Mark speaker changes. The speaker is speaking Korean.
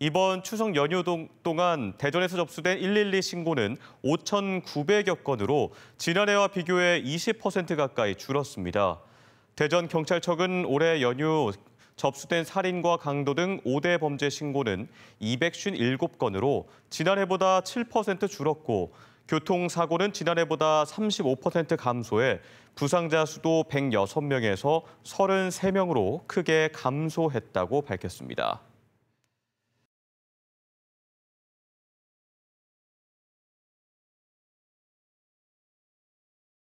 Speaker 1: 이번 추석 연휴 동안 대전에서 접수된 112 신고는 5,900여 건으로 지난해와 비교해 20% 가까이 줄었습니다. 대전 경찰청은 올해 연휴 접수된 살인과 강도 등 5대 범죄 신고는 257건으로 지난해보다 7% 줄었고 교통사고는 지난해보다 35% 감소해 부상자 수도 106명에서 33명으로 크게 감소했다고 밝혔습니다.